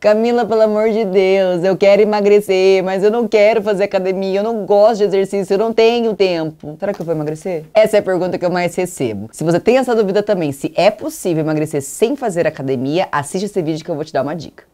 Camila, pelo amor de Deus, eu quero emagrecer, mas eu não quero fazer academia, eu não gosto de exercício, eu não tenho tempo. Será que eu vou emagrecer? Essa é a pergunta que eu mais recebo. Se você tem essa dúvida também, se é possível emagrecer sem fazer academia, assiste esse vídeo que eu vou te dar uma dica.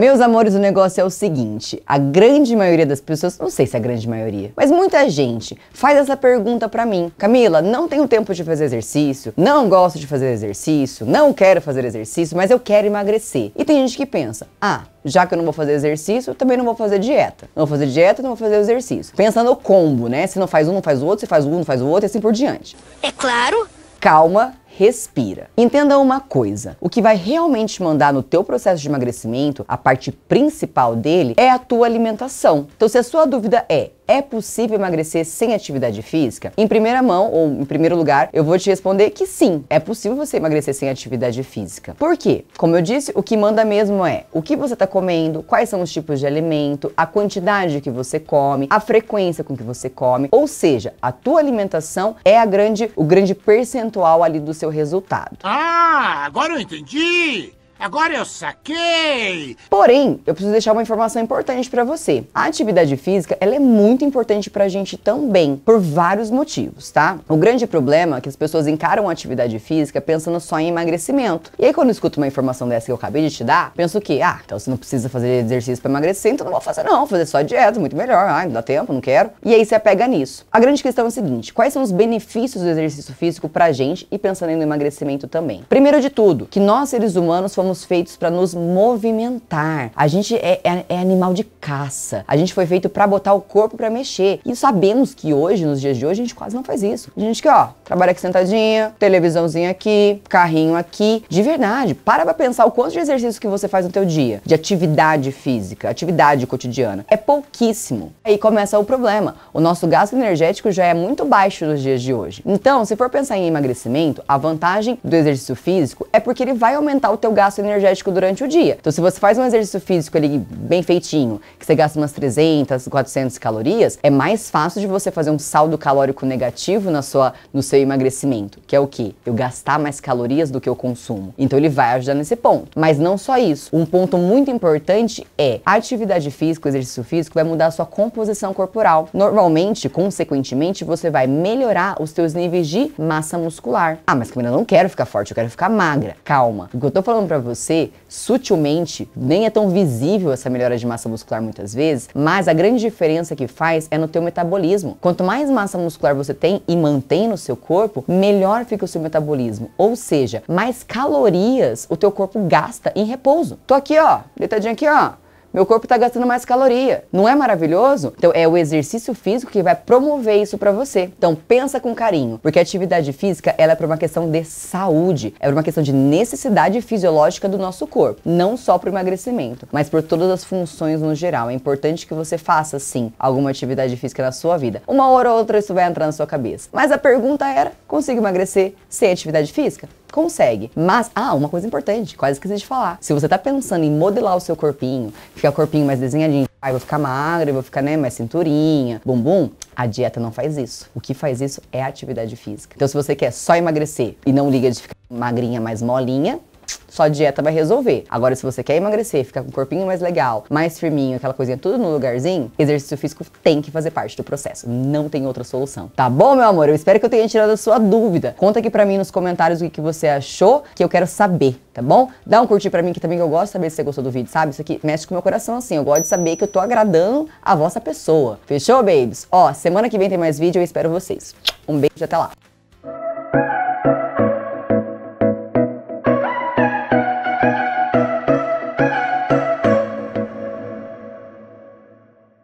Meus amores, o negócio é o seguinte: a grande maioria das pessoas, não sei se é a grande maioria, mas muita gente faz essa pergunta para mim. Camila, não tenho tempo de fazer exercício, não gosto de fazer exercício, não quero fazer exercício, mas eu quero emagrecer. E tem gente que pensa: "Ah, já que eu não vou fazer exercício, também não vou fazer dieta. Não vou fazer dieta, não vou fazer exercício. Pensa no combo, né? Se não faz um, não faz o outro, se faz um, não faz o outro, e assim por diante. É claro. Calma, respira. Entenda uma coisa, o que vai realmente mandar no teu processo de emagrecimento, a parte principal dele, é a tua alimentação. Então se a sua dúvida é é possível emagrecer sem atividade física? Em primeira mão, ou em primeiro lugar, eu vou te responder que sim, é possível você emagrecer sem atividade física. Por quê? Como eu disse, o que manda mesmo é o que você está comendo, quais são os tipos de alimento, a quantidade que você come, a frequência com que você come, ou seja, a tua alimentação é a grande, o grande percentual ali do seu resultado. Ah, agora eu entendi! Agora eu saquei! Porém, eu preciso deixar uma informação importante para você. A atividade física, ela é muito importante pra gente também, por vários motivos, tá? O grande problema é que as pessoas encaram a atividade física pensando só em emagrecimento. E aí quando eu escuto uma informação dessa que eu acabei de te dar, penso que, ah, então você não precisa fazer exercício para emagrecer, então não vou fazer não, vou fazer só dieta, muito melhor, ah, não dá tempo, não quero. E aí você apega nisso. A grande questão é o seguinte, quais são os benefícios do exercício físico pra gente e pensando no emagrecimento também? Primeiro de tudo, que nós seres humanos fomos fomos feitos para nos movimentar. A gente é, é, é, animal de caça. A gente foi feito para botar o corpo para mexer. E sabemos que hoje, nos dias de hoje, a gente quase não faz isso. A gente que, ó, trabalha aqui sentadinha, televisãozinha aqui, carrinho aqui. De verdade, para pra pensar o quanto de exercício que você faz no teu dia, de atividade física, atividade cotidiana. É pouquíssimo. Aí começa o problema. O nosso gasto energético já é muito baixo nos dias de hoje. Então, se for pensar em emagrecimento, a vantagem do exercício físico é porque ele vai aumentar o teu gasto gasto energético durante o dia. Então, se você faz um exercício físico ali bem feitinho, que você gasta umas 300, 400 calorias, é mais fácil de você fazer um saldo calórico negativo na sua, no seu emagrecimento, que é o que? Eu gastar mais calorias do que eu consumo. Então, ele vai ajudar nesse ponto. Mas não só isso. Um ponto muito importante é a atividade física, o exercício físico, vai mudar a sua composição corporal. Normalmente, consequentemente, você vai melhorar os seus níveis de massa muscular. Ah, mas Camila, eu não quero ficar forte, eu quero ficar magra. Calma. O que eu tô falando pra você você sutilmente, nem é tão visível essa melhora de massa muscular muitas vezes, mas a grande diferença que faz é no teu metabolismo. Quanto mais massa muscular você tem e mantém no seu corpo, melhor fica o seu metabolismo, ou seja, mais calorias o teu corpo gasta em repouso. Tô aqui, ó, deitadinho aqui, ó. Meu corpo está gastando mais caloria. Não é maravilhoso? Então é o exercício físico que vai promover isso para você. Então pensa com carinho, porque a atividade física ela é para uma questão de saúde, é para uma questão de necessidade fisiológica do nosso corpo, não só para emagrecimento, mas por todas as funções no geral. É importante que você faça sim alguma atividade física na sua vida. Uma hora ou outra isso vai entrar na sua cabeça. Mas a pergunta era: consigo emagrecer sem atividade física? Consegue. Mas ah, uma coisa importante, quase esqueci de falar. Se você está pensando em modelar o seu corpinho, ficar corpinho mais desenhadinho. Ai, vou ficar magra, vou ficar, né, mais cinturinha, bumbum. A dieta não faz isso. O que faz isso é a atividade física. Então, se você quer só emagrecer e não liga de ficar magrinha mais molinha, só dieta vai resolver. Agora, se você quer emagrecer, ficar com o um corpinho mais legal, mais firminho, aquela coisinha tudo no lugarzinho, exercício físico tem que fazer parte do processo. Não tem outra solução. Tá bom, meu amor? Eu espero que eu tenha tirado a sua dúvida. Conta aqui pra mim nos comentários o que, que você achou, que eu quero saber, tá bom? Dá um curtir pra mim que também eu gosto de saber se você gostou do vídeo, sabe? Isso aqui mexe com o meu coração assim. Eu gosto de saber que eu tô agradando a vossa pessoa. Fechou, babes? Ó, semana que vem tem mais vídeo, eu espero vocês. Um beijo e até lá.